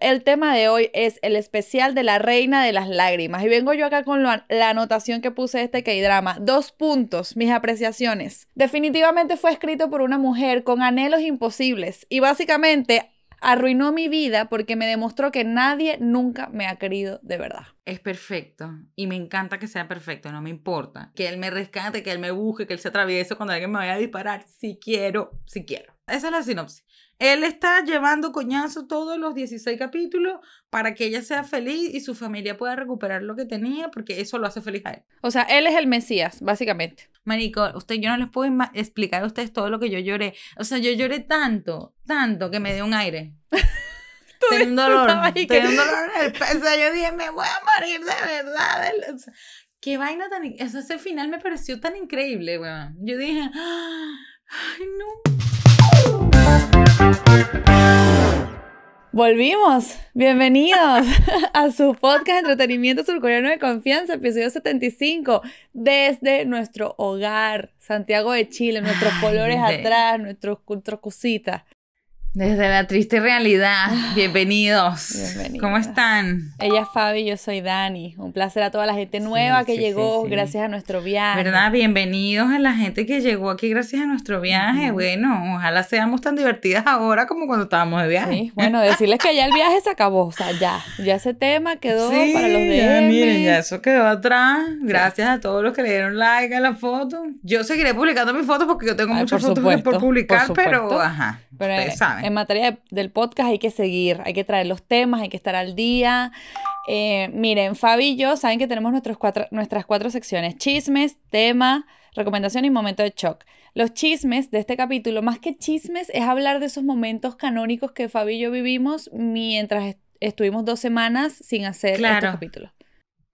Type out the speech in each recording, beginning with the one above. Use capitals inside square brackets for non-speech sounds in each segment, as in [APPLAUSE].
El tema de hoy es el especial de la reina de las lágrimas. Y vengo yo acá con la, anotación que puse este K-drama. Dos puntos, mis apreciaciones. Definitivamente fue escrito por una mujer con anhelos imposibles. Y básicamente arruinó mi vida porque me demostró que nadie nunca me ha querido de verdad. Es perfecto y me encanta que sea perfecto, no me importa. Que él me rescate, que él me busque, que él se atraviese cuando alguien me vaya a disparar, si quiero, si quiero. Esa es la sinopsis. Él está llevando coñazo todos los 16 capítulos para que ella sea feliz y su familia pueda recuperar lo que tenía, porque eso lo hace feliz a él. O sea, él es el Mesías, básicamente. Marico, usted, yo no les puedo explicar a ustedes todo lo que yo lloré. O sea, yo lloré tanto, tanto, que me dio un aire. [LAUGHS] tenía un dolor, tenía un [LAUGHS] dolor en el pecho. Yo dije, me voy a morir de verdad. qué vaina tan... ese final me pareció tan increíble, weón. Yo dije, [GASPS] ay, no. Volvimos, bienvenidos [LAUGHS] a su podcast de Entretenimiento Surcoreano de Confianza, episodio 75, desde nuestro hogar, Santiago de Chile, nuestros colores atrás, nuestros, nuestras cositas. Desde la triste realidad, ah, bienvenidos. Bienvenidos. ¿Cómo están? Ella es Fabi, yo soy Dani. Un placer a toda la gente nueva que llegó gracias a nuestro viaje. ¿Verdad? Bienvenidos a la gente que llegó aquí gracias a nuestro viaje. Bueno, ojalá seamos tan divertidas ahora como cuando estábamos de viaje. Sí, bueno, decirles que ya el viaje se acabó. O sea, ya, ya ese tema quedó para los de miren, ya eso quedó atrás. Gracias a todos los que le dieron like a la foto. Yo seguiré publicando mis fotos porque yo tengo muchas fotos por publicar, pero ajá. Pero, ustedes eh, saben. En materia del podcast hay que seguir, hay que traer los temas, hay que estar al día. Eh, miren, Fabi y yo saben que tenemos nuestras cuatro secciones: chismes, tema, recomendación y momento de shock. Los chismes de este capítulo, más que chismes, es hablar de esos momentos canónicos que Fabi y yo vivimos mientras estuvimos dos semanas sin hacer el este capítulo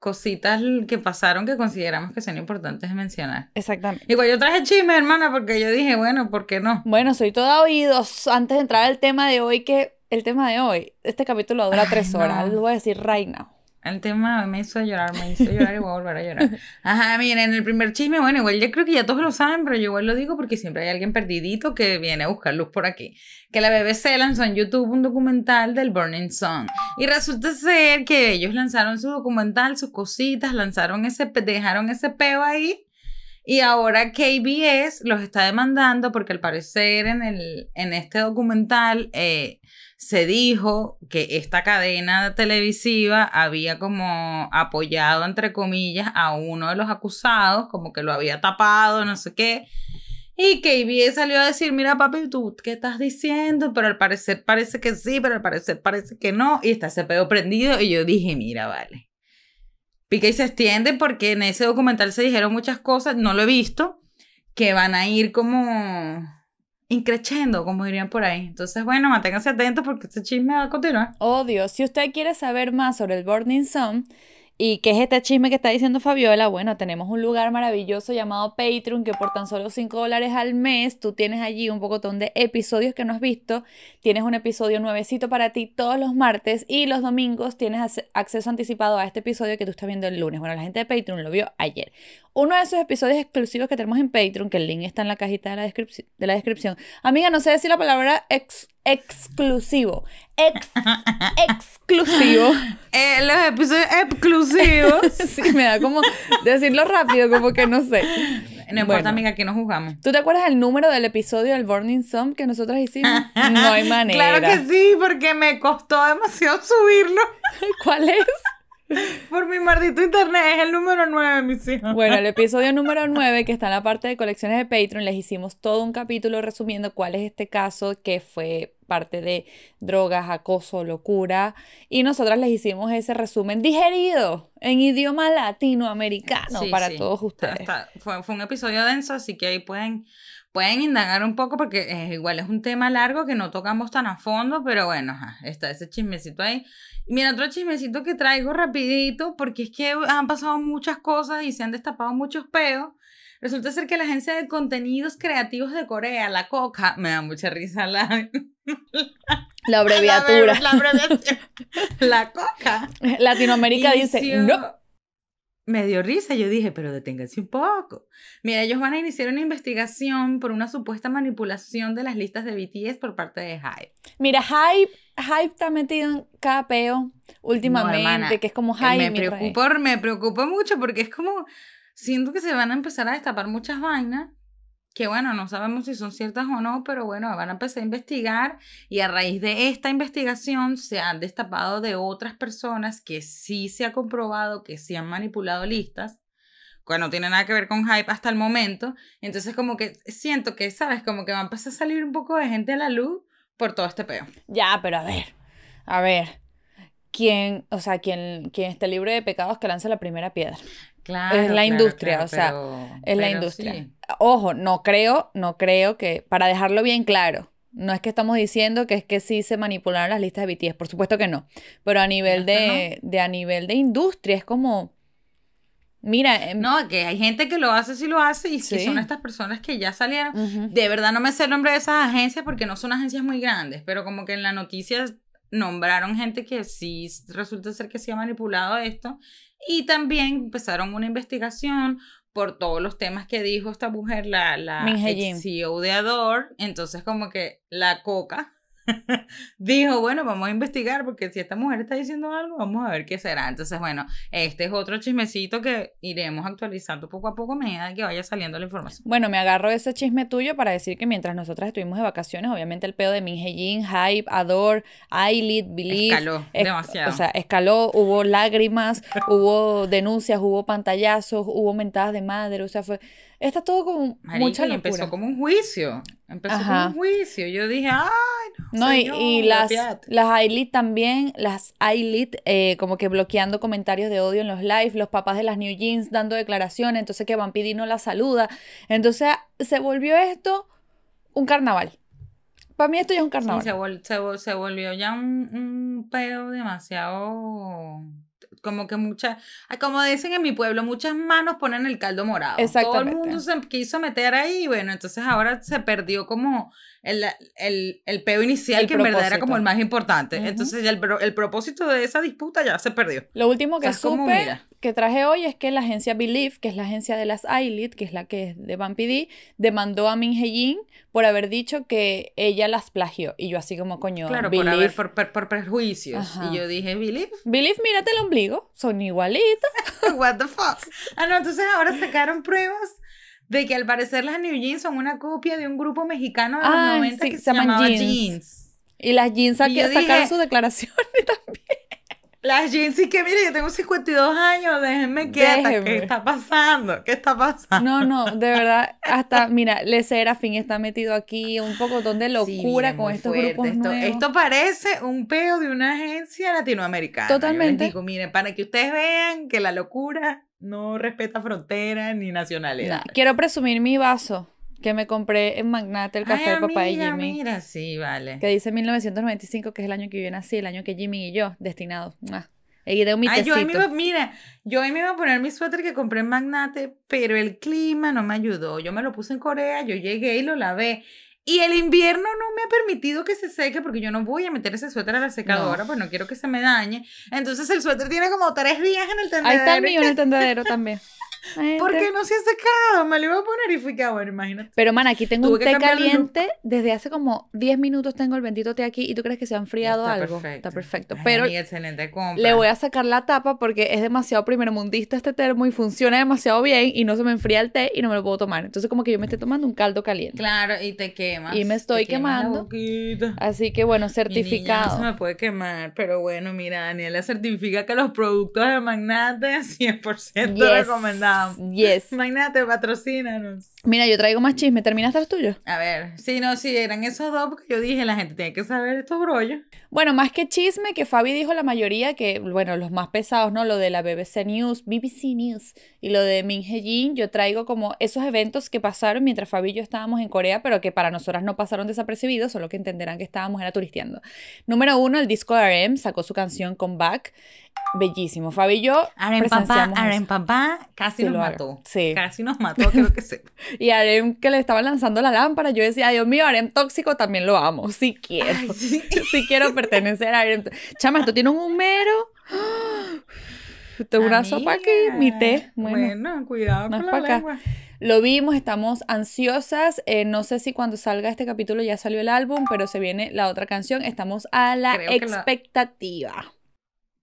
cositas que pasaron que consideramos que son importantes mencionar. Exactamente. Igual yo traje chisme, hermana, porque yo dije, bueno, ¿por qué no? Bueno, soy toda oídos. Antes de entrar al tema de hoy, que el tema de hoy, este capítulo dura tres horas, voy a decir right el tema me hizo llorar, me hizo llorar y voy a volver a llorar. Ajá, miren, el primer chisme, bueno, igual yo creo que ya todos lo saben, pero yo igual lo digo porque siempre hay alguien perdidito que viene a buscar luz por aquí. Que la BBC lanzó en YouTube un documental del Burning Sun. Y resulta ser que ellos lanzaron su documental, sus cositas, lanzaron ese, dejaron ese peo ahí. Y ahora KBS los está demandando porque al parecer en, el, en este documental eh, se dijo que esta cadena televisiva había como apoyado, entre comillas, a uno de los acusados, como que lo había tapado, no sé qué. Y que salió a decir, mira papi, ¿tú qué estás diciendo? Pero al parecer parece que sí, pero al parecer parece que no. Y está ese pedo prendido. Y yo dije, mira, vale. Pica y se extiende porque en ese documental se dijeron muchas cosas, no lo he visto, que van a ir como increchendo, como dirían por ahí. Entonces, bueno, manténganse atentos porque este chisme va a continuar. Oh, si usted quiere saber más sobre el Burning Sun y qué es este chisme que está diciendo Fabiola, bueno, tenemos un lugar maravilloso llamado Patreon que por tan solo 5 dólares al mes tú tienes allí un bocotón de episodios que no has visto, tienes un episodio nuevecito para ti todos los martes y los domingos tienes acceso anticipado a este episodio que tú estás viendo el lunes. Bueno, la gente de Patreon lo vio ayer uno de esos episodios exclusivos que tenemos en Patreon, que el link está en la cajita de la, descripción Amiga, no sé decir la palabra ex exclusivo. [LAUGHS] exclusivo. [LAUGHS] Eh, los episodios exclusivos. [LAUGHS] sí, me da como decirlo rápido, como que no sé. No importa, amiga, aquí nos jugamos. ¿Tú te acuerdas el número del episodio del Burning Song que nosotras hicimos? No hay manera. Claro que sí, porque me costó demasiado subirlo. ¿Cuál es? [LAUGHS] Por mi maldito internet, es el número 9, mis hijos. Bueno, el [LAUGHS] episodio número 9, que está en la parte de colecciones de Patreon, les hicimos todo un capítulo resumiendo cuál es este caso que fue parte de drogas, acoso, locura. Y nosotras les hicimos ese resumen digerido en idioma latinoamericano para todos ustedes. fue un episodio denso, así que ahí pueden pueden indagar un poco porque eh, igual es un tema largo que no tocamos tan a fondo, pero bueno, está ese chismecito ahí. Y mira, otro chismecito que traigo rapidito, porque es que han pasado muchas cosas y se han destapado muchos pedos. Resulta ser que la agencia de contenidos creativos de Corea, la COCA, [LAUGHS] me da mucha risa la... [LAUGHS] La abreviatura. [LAUGHS] La, COCA. Latinoamérica dice, no me dio risa. Yo dije, pero deténganse un poco. Mira, ellos van a iniciar una investigación por una supuesta manipulación de las listas de BTS por parte de Hype. Mira, Hype, Hype está metido en cada peo últimamente, que es como Hype. Me preocupa me mucho porque es como, siento que se van a empezar a destapar muchas vainas que bueno, no sabemos si son ciertas o no, pero bueno, van a empezar a investigar y a raíz de esta investigación se han destapado de otras personas que sí se ha comprobado que sí han manipulado listas, que no tiene nada que ver con hype hasta el momento, entonces como que siento que, ¿sabes? Como que va a empezar a salir un poco de gente a la luz por todo este peo. Ya, pero a ver, a ver, ¿quién o sea, quién quién está libre de pecados que lanza la primera piedra. Claro, es la industria, o sea, es la industria. Ojo, no creo, no creo que, para dejarlo bien claro, no es que estamos diciendo que es que sí se manipularon las listas de BTS, por supuesto que no, pero a nivel de, a nivel de industria es como, Mira, em no, que hay gente que lo hace si lo hace y son estas personas que ya salieron. De verdad no me sé el nombre de esas agencias porque no son agencias muy grandes, pero como que en la noticia nombraron gente que sí resulta ser que se ha manipulado esto y también empezaron una investigación por todos los temas que dijo esta mujer, la, CEO de Ador, entonces como que la coca [LAUGHS] dijo, bueno, vamos a investigar porque si esta mujer está diciendo algo, vamos a ver qué será. Entonces, bueno, este es otro chismecito que iremos actualizando poco a poco a medida que vaya saliendo la información. Bueno, me agarro ese chisme tuyo para decir que mientras nosotras estuvimos de vacaciones, obviamente el pedo de Jin, Hype, Adore, Eyelid, Believe. Escaló demasiado. O sea, escaló, hubo lágrimas, hubo denuncias, hubo pantallazos, hubo mentadas de madre, o sea, fue... Está todo como mucha locura. empezó como un juicio. Empezó como un juicio. Yo dije, ay, no. No, y, las, las también, las ILIT eh, como que bloqueando comentarios de odio en los lives, los papás de las New Jeans dando declaraciones, entonces que van pidiendo la saluda. Entonces se volvió esto un carnaval. Para mí esto ya es un carnaval. se, volvió ya un, un pedo demasiado como que muchas, como dicen en mi pueblo, muchas manos ponen el caldo morado. Exactamente. Todo el mundo se quiso meter ahí, bueno, entonces ahora se perdió como el, el, el peo inicial que en verdad era como el más importante. Entonces ya el, el, propósito de esa disputa ya se perdió. Lo último que supe que traje hoy es que la agencia Believe, que es la agencia de las Eyelid, que es la que es de Van demandó a Min Jin por haber dicho que ella las plagió. Y yo así como coño. Claro, Believe. por, haber, por, por, Y yo dije, Believe. Believe, mírate el ombligo, son igualitos [LAUGHS] What the fuck. [LAUGHS] Ah, no, entonces ahora sacaron pruebas de que al parecer las New Jeans son una copia de un grupo mexicano de los 90 que se, llamaba jeans. Y las jeans aquí sacaron sus declaraciones también. Las jeans y que, mire, yo tengo 52 años, déjenme quieta, ¿qué está pasando? ¿Qué está pasando? No, no, de [LAUGHS] verdad, hasta, mira, Le Serafín está metido aquí, un poco de locura con estos grupos esto, nuevos. Esto parece un peo de una agencia latinoamericana. Totalmente. digo, miren, para que ustedes vean que la locura no respeta fronteras ni nacionalidad. quiero presumir mi vaso que me compré en Magnate el café de papá y Jimmy. Mira, sí, vale. Que dice 1995, que es el año que yo nací, el año que Jimmy y yo destinados. y de un Ay, yo me mira, yo ahí me iba a poner mi suéter que compré en Magnate, pero el clima no me ayudó. Yo me lo puse en Corea, yo llegué y lo lavé. Y el invierno no me ha permitido que se seque porque yo no voy a meter ese suéter a la secadora, pues no quiero que se me dañe. Entonces el suéter tiene como tres días en el tendedero. Ahí está el mío en el tendedero también. [LAUGHS] ¿Por qué no se ha secado? Me lo iba a poner y fui que ah, imagínate. Pero, man, aquí tengo un té caliente. Desde hace como 10 minutos tengo el bendito té aquí y tú crees que se ha enfriado algo. Perfecto. Está perfecto. Pero excelente compra. le voy a sacar la tapa porque es demasiado primermundista este termo y funciona demasiado bien y no se me enfría el té y no me lo puedo tomar. Entonces, como que yo me estoy tomando un caldo caliente. Claro, y te quemas. Y me estoy quemando. Así que, bueno, certificado. no se me puede quemar, pero bueno, mira, Daniela certifica que los productos de Magnate 100% yes. recomendados. Yes. [LAUGHS] Magnate, patrocínanos. Mira, yo traigo más chisme. ¿Terminaste los tuyos? A ver. Sí, no, sí, eran esos dos porque yo dije, la gente tiene que saber estos brollos. Bueno, más que chisme, que Fabi dijo la mayoría que, bueno, los más pesados, ¿no? Lo de la BBC News, BBC News y lo de Min Jin, yo traigo como esos eventos que pasaron mientras Fabi y yo estábamos en Corea, pero que para nosotras no pasaron desapercibidos, solo que entenderán que estábamos era turisteando. Número uno, el disco RM sacó su canción Comeback bellísimo. Fabi yo Aren papá, Aren papá casi nos mató. Sí. Casi nos mató, creo que sí. [LAUGHS] y Aren que le estaba lanzando la lámpara, yo decía, Dios mío, Aren tóxico también lo amo. Sí quiero. Si [LAUGHS] sí. quiero pertenecer a Aren. Chama, esto tiene un humero. Tengo una sopa que mi té. Bueno, cuidado con la lengua. Lo vimos, estamos ansiosas. Eh, no sé si cuando salga este capítulo ya salió el álbum, pero se viene la otra canción. Estamos a la expectativa.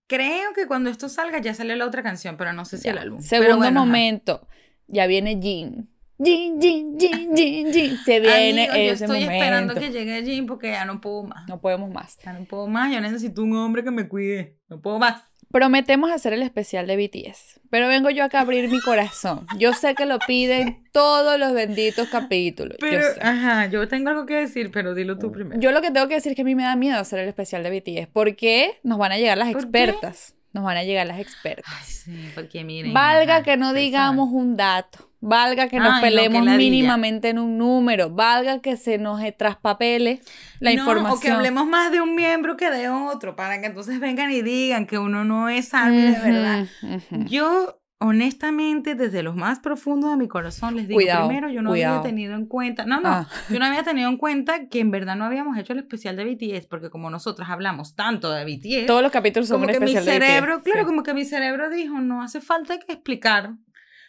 Creo que cuando esto salga ya sale la otra canción, pero no sé si el álbum. Segundo momento, ya viene Jin. Jin, Jin, Jin, Jin, Jin. Se viene ese momento. Yo estoy esperando que llegue Jin porque ya no puedo más. No podemos más. Ya no puedo más, yo necesito un hombre que me cuide. No puedo más. Prometemos hacer el especial de BTS, pero vengo yo acá a abrir mi corazón. Yo sé que lo piden todos los benditos capítulos. Pero, ajá, yo tengo algo que decir, pero dilo tú primero. Yo lo que tengo que decir es que a mí me da miedo hacer el especial de BTS, porque nos van a llegar las expertas nos van a llegar las expertas. Ay, sí, porque miren. Valga que no digamos un dato, valga que nos peleemos mínimamente en un número, valga que se nos eh, traspapele la información. O que hablemos más de un miembro que de otro, para que entonces vengan y digan que uno no es alguien de verdad. Yo honestamente, desde lo más profundo de mi corazón, les digo, primero, yo no había tenido en cuenta, no, no, ah. yo no había tenido en cuenta que en verdad no habíamos hecho el especial de BTS, porque como nosotras hablamos tanto de BTS, todos los capítulos son como un que mi cerebro, claro, como que mi cerebro dijo, no hace falta que explicar.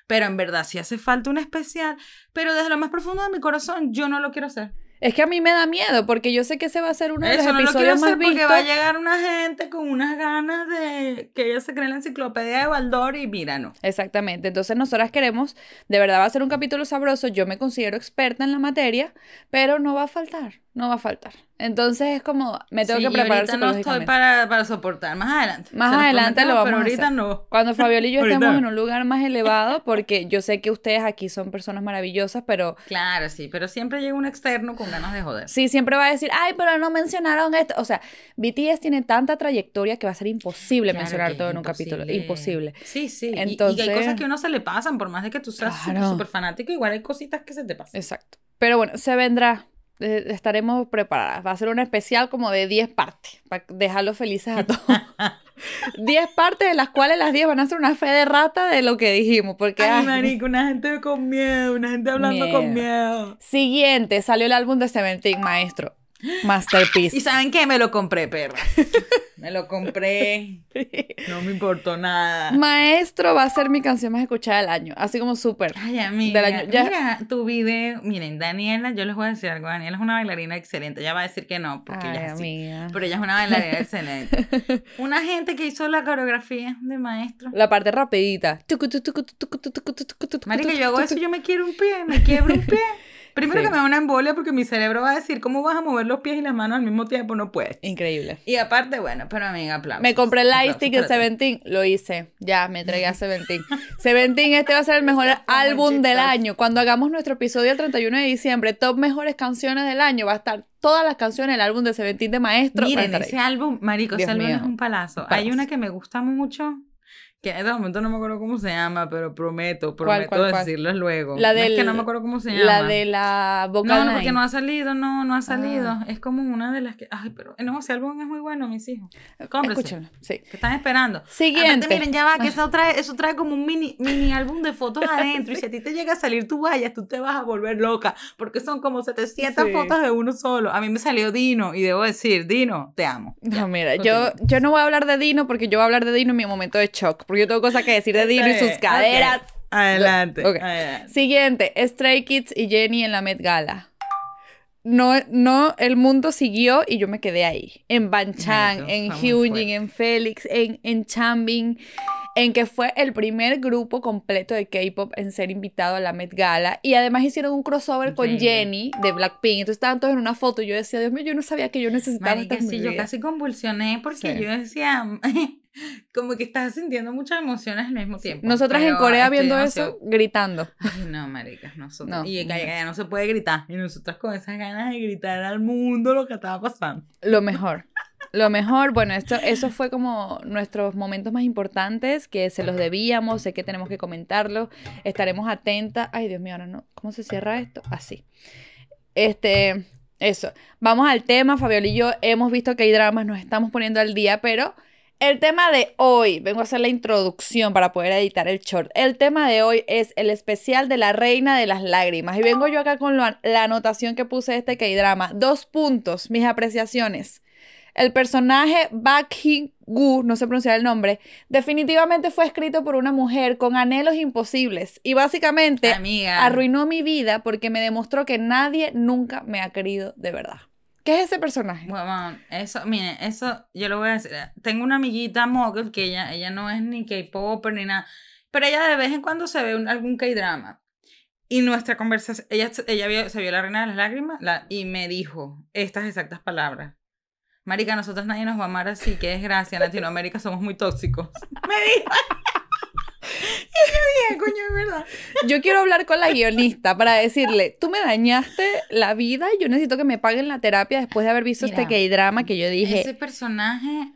Pero en verdad sí hace falta un especial, pero desde lo más profundo de mi corazón yo no lo quiero hacer. Es que a mí me da miedo porque yo sé que ese va a ser uno de los episodios Porque va a llegar una gente con unas ganas de que ellos se creen la enciclopedia de Baldor y mira, no. Exactamente. Entonces nosotras queremos, de verdad va a ser un capítulo sabroso. Yo me considero experta en la materia, pero no va a faltar no va a faltar. Entonces es como, me tengo que preparar no estoy para, soportar, más adelante. Más adelante lo vamos pero ahorita no. Cuando Fabiola y yo estemos en un lugar más elevado, porque yo sé que ustedes aquí son personas maravillosas, pero... Claro, sí, pero siempre llega un externo con ganas de joder. Sí, siempre va a decir, ay, pero no mencionaron esto. O sea, BTS tiene tanta trayectoria que va a ser imposible mencionar todo en un capítulo, imposible. Sí, sí, Entonces... Y, hay cosas que a uno se le pasan, por más de que tú seas súper fanático, igual hay cositas que se te pasan. Exacto. Pero bueno, se vendrá, estaremos preparadas. Va a ser un especial como de 10 partes, para dejarlos felices a [LAUGHS] todos. 10 partes, de las cuales las 10 van a ser una fe de rata de lo que dijimos. Porque, ay, marico, una gente con miedo, una gente hablando con miedo. Siguiente, salió el álbum de Seventeen, maestro. Masterpiece. ¿Y saben qué? Me lo compré, perra. [LAUGHS] Me lo compré. No me importó nada. Maestro va a ser mi canción más escuchada del año. Así como súper. Ay, amiga. Del año. Ya. Mira, tu video. Miren, Daniela, yo les voy a decir algo. Daniela es una bailarina excelente. Ella va a decir que no, porque ella Pero ella es una bailarina excelente. [LAUGHS] Una gente que hizo la coreografía de maestro. La parte rapidita. Marica, yo hago eso, yo me quiero un pie, me quiebro un pie. [LAUGHS] Primero que me da una embolia porque mi cerebro va a decir, ¿cómo vas a mover los pies y las manos al mismo tiempo? No puedes. Increíble. Y aparte, bueno, pero amiga, aplausos. Me compré el Lightstick de Seventeen, lo hice. Ya, me entregué a Seventeen. [LAUGHS] Seventeen, este va a ser el mejor este álbum del año. Cuando hagamos nuestro episodio el 31 de diciembre, top mejores canciones del año, va a estar todas las canciones, el álbum de Seventeen de Maestro. Miren, ese álbum, marico, ese álbum es un palazo. Hay una que me gusta mucho, que en este momento no me acuerdo cómo se llama, pero prometo, prometo decirlo luego. La es que no me acuerdo cómo se llama. La de la boca. No, no, porque no ha salido, no, no ha salido. Ah. Es como una de las que, ay, pero no, ese álbum es muy bueno, mis hijos. Cómprese. sí. Que están esperando. Siguiente. miren, ya va, que eso trae, eso trae como un mini, álbum de fotos adentro y si a ti te llega a salir tu vayas, tú te vas a volver loca, porque son como 700 fotos de uno solo. A mí me salió Dino y debo decir, Dino, te amo. No, mira, yo, yo no voy a hablar de Dino porque yo voy a hablar de Dino en mi momento de shock porque yo tengo cosas que decir de Dino y sus caderas. Adelante, Siguiente, Stray Kids y Jenny en la Met Gala. No, no, el mundo siguió y yo me quedé ahí. En Banchan, en Hyunjin, en Félix, en, en en que fue el primer grupo completo de K-pop en ser invitado a la Met Gala y además hicieron un crossover con Jenny de Blackpink. Entonces estaban todos en una foto y yo decía, Dios mío, yo no sabía que yo necesitaba Marica, sí, yo casi convulsioné porque yo decía, [LAUGHS] como que estaba sintiendo muchas emociones al mismo tiempo. Nosotras en Corea viendo eso, gritando. no, maricas, nosotros. No. Y no se puede gritar. Y nosotras con esas ganas de gritar al mundo lo que estaba pasando. Lo mejor. Lo mejor, bueno, esto, eso fue como nuestros momentos más importantes que se los debíamos, sé que tenemos que comentarlo, estaremos atentas. Ay, Dios mío, ahora no, ¿cómo se cierra esto? Así. Este, eso. Vamos al tema, Fabiola y yo hemos visto que hay dramas, nos estamos poniendo al día, pero el tema de hoy, vengo a hacer la introducción para poder editar el short. El tema de hoy es el especial de la reina de las lágrimas. Y vengo yo acá con la anotación que puse este que hay drama Dos puntos, mis apreciaciones. El personaje Bak Gu, no sé pronunciar el nombre, definitivamente fue escrito por una mujer con anhelos imposibles y básicamente Amiga. arruinó mi vida porque me demostró que nadie nunca me ha querido de verdad. ¿Qué es ese personaje? Bueno, eso, mire eso yo lo voy a decir. Tengo una amiguita mogul que ella, ella no es ni K-pop ni nada, pero ella de vez en cuando se ve un, algún K-drama. Y nuestra conversación, ella, ella se vio la reina de las lágrimas y me dijo estas exactas palabras. Marica, nosotros nadie nos va a amar así, qué desgracia. En Latinoamérica somos muy tóxicos. [LAUGHS] Me dijo. Y yo dije, coño, es verdad. Yo quiero hablar con la guionista para decirle, tú me dañaste la vida, y yo necesito que me paguen la terapia después de haber visto este este hay drama que yo dije. Ese personaje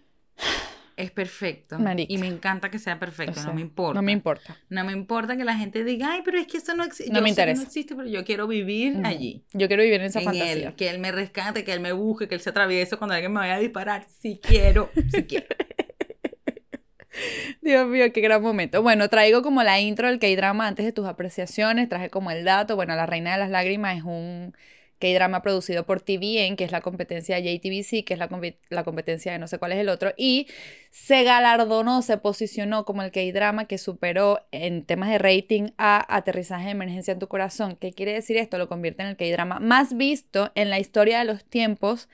es perfecto. Y me encanta que sea perfecto, no me importa. No me importa. No me importa que la gente diga, ay, pero es que eso no existe. No me interesa. no existe, pero yo quiero vivir allí. Yo quiero vivir en esa que él me rescate, que él me busque, que él se atraviese cuando alguien me vaya a disparar. Si quiero, si quiero. [LAUGHS] Dios mío, qué gran momento. Bueno, traigo como la intro del K-drama antes de tus apreciaciones, traje como el dato. Bueno, La Reina de las Lágrimas es un K-drama producido por TVN, que es la competencia de JTBC, que es la, la, competencia de no sé cuál es el otro, y se galardonó, se posicionó como el K-drama que superó en temas de rating a Aterrizaje de Emergencia en tu Corazón. ¿Qué quiere decir esto? Lo convierte en el K-drama más visto en la historia de los tiempos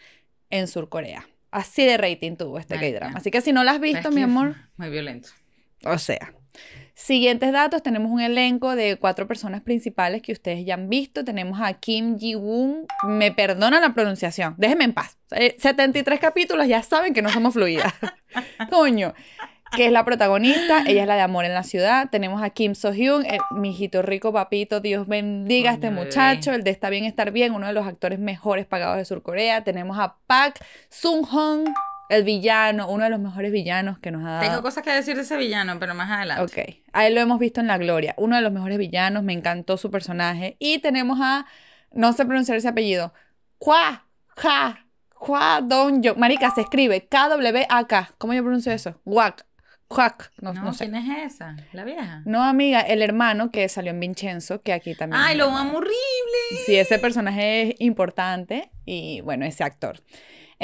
en Surcorea. Así de rating tuvo este K-drama. Así que si no lo has visto, mi amor. Muy violento. O sea. Siguientes datos, tenemos un elenco de cuatro personas principales que ustedes ya han visto. Tenemos a Kim Ji-woon, me perdona la pronunciación, déjenme en paz. 73 eh, capítulos, ya saben que no somos fluidas. [LAUGHS] Coño que es la protagonista, ella es la de Amor en la Ciudad. Tenemos a Kim So-hyun, mi hijito rico papito, Dios bendiga a este muchacho, eh. el de Está Bien Estar Bien, uno de los actores mejores pagados de surcorea Tenemos a Park Sung-hong, el villano, uno de los mejores villanos que nos ha dado. Tengo cosas que decir de ese villano, pero más adelante. Ok. A él lo hemos visto en La Gloria. Uno de los mejores villanos, me encantó su personaje. Y tenemos a, no sé pronunciar ese apellido, Kwa, Kwa, Kwa Don Yo. Marica, se escribe K-W-A-K. ¿Cómo yo pronuncio eso? Wak. Quack. No, no, no sé. ¿quién es esa? ¿La vieja? No, amiga, el hermano que salió en Vincenzo, que aquí también. ¡Ay, lo amo horrible! Sí, ese personaje es importante y bueno, ese actor.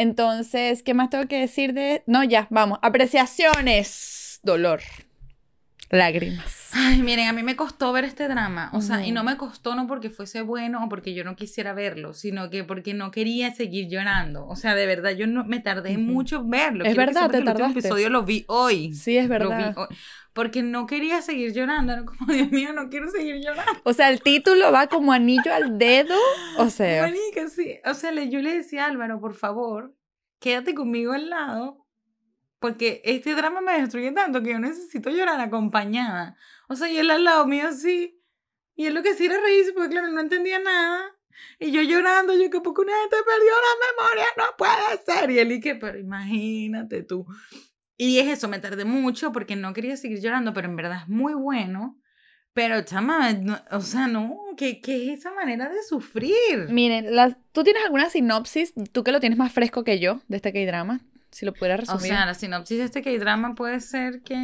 Entonces, ¿qué más tengo que decir de...? No, ya, vamos. Apreciaciones. Dolor. Lágrimas. Ay, miren, a mí me costó ver este drama. O sea, y no me costó no porque fuese bueno o porque yo no quisiera verlo, sino que porque no quería seguir llorando. O sea, de verdad, yo no, me tardé mucho verlo. Es verdad, El episodio lo vi hoy. Sí, es verdad. Lo vi hoy porque no quería seguir llorando, como, [LAUGHS] Dios mío, no quiero seguir llorando. O sea, el título va como anillo al dedo, o sea. sí, o sea, yo le decía Álvaro, por favor, quédate conmigo al lado, porque este drama me destruye tanto que yo necesito llorar acompañada. O sea, y él al lado mío sí, y él lo que sí era reírse, porque claro, no entendía nada. Y yo llorando, yo que poco una gente perdió la memoria, no puede ser. Y él y que, pero imagínate tú. Y es eso, me tardé mucho porque no quería seguir llorando, pero en verdad es muy bueno. Pero chama, o sea, no, ¿qué, es esa manera de sufrir? Miren, la, tú tienes alguna sinopsis, tú que lo tienes más fresco que yo de este K-drama, si lo pudieras resumir. O sea, la sinopsis de este K-drama puede ser que